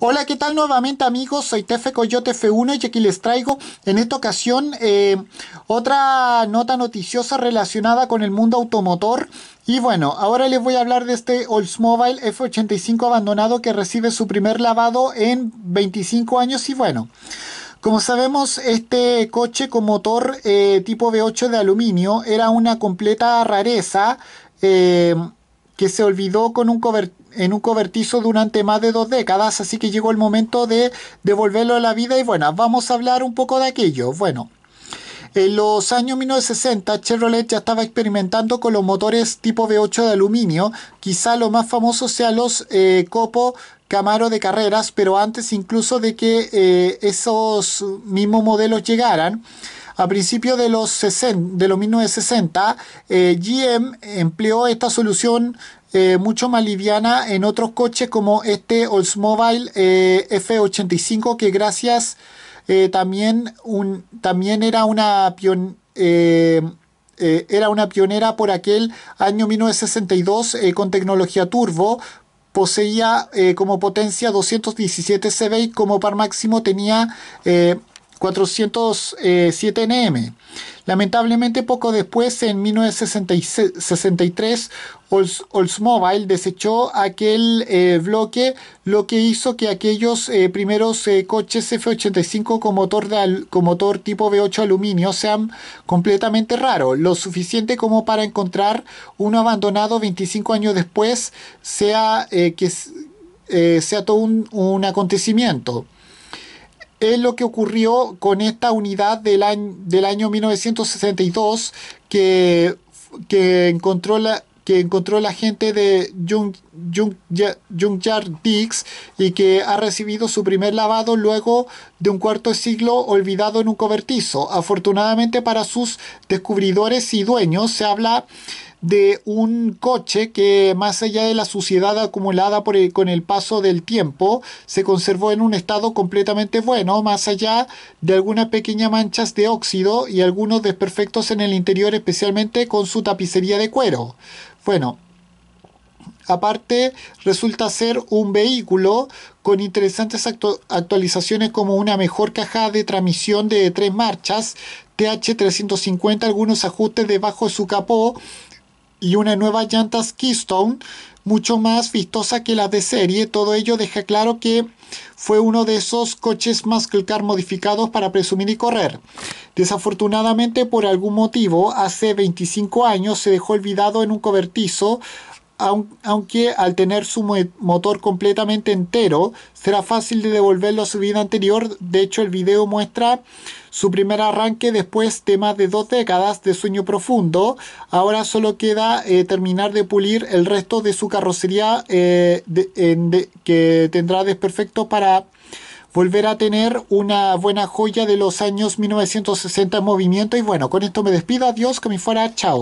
Hola, ¿qué tal nuevamente amigos? Soy Tefe Coyote F1 y aquí les traigo en esta ocasión eh, otra nota noticiosa relacionada con el mundo automotor. Y bueno, ahora les voy a hablar de este Oldsmobile F85 abandonado que recibe su primer lavado en 25 años y bueno... Como sabemos, este coche con motor eh, tipo V8 de aluminio era una completa rareza eh, que se olvidó con un cobertor en un cobertizo durante más de dos décadas, así que llegó el momento de devolverlo a la vida y bueno, vamos a hablar un poco de aquello. Bueno, en los años 1960 Chevrolet ya estaba experimentando con los motores tipo V8 de aluminio, quizá lo más famoso sea los eh, Copo Camaro de carreras, pero antes incluso de que eh, esos mismos modelos llegaran, a principios de los, de los 1960, eh, GM empleó esta solución eh, mucho más liviana en otros coches como este Oldsmobile eh, F85 que gracias eh, también, también era una era una pionera por aquel año 1962 con tecnología turbo poseía como potencia 217 CV y como par máximo tenía 407 NM. Lamentablemente, poco después, en 1963, Oldsmobile desechó aquel eh, bloque, lo que hizo que aquellos eh, primeros eh, coches F85 con motor, tipo V8 aluminio sean completamente raros, lo suficiente como para encontrar uno abandonado 25 años después, sea que sea todo un acontecimiento es lo que ocurrió con esta unidad del año, del año 1962 que, que encontró la que encontró la gente de Jar Dix y que ha recibido su primer lavado luego de un cuarto siglo olvidado en un cobertizo. Afortunadamente para sus descubridores y dueños se habla de un coche que más allá de la suciedad acumulada con el paso del tiempo, se conservó en un estado completamente bueno, más allá de algunas pequeñas manchas de óxido y algunos desperfectos en el interior, especialmente con su tapicería de cuero. Bueno, aparte resulta ser un vehículo con interesantes actualizaciones como una mejor caja de transmisión de tres marchas, TH350, algunos ajustes debajo de su capó y una nueva llantas Keystone mucho más vistosa que las de serie. Todo ello deja claro que fue uno de esos coches más car modificados para presumir y correr. Desafortunadamente, por algún motivo, hace 25 años se dejó olvidado en un cobertizo aunque al tener su motor completamente entero será fácil de devolverlo a su vida anterior. De hecho, el video muestra su primer arranque después de más de dos décadas de sueño profundo. Ahora solo queda eh, terminar de pulir el resto de su carrocería eh, que tendrá desperfecto para volver a tener una buena joya de los años 1960 en movimiento. Y bueno, con esto me despido. Adiós, que me fuera. Chao.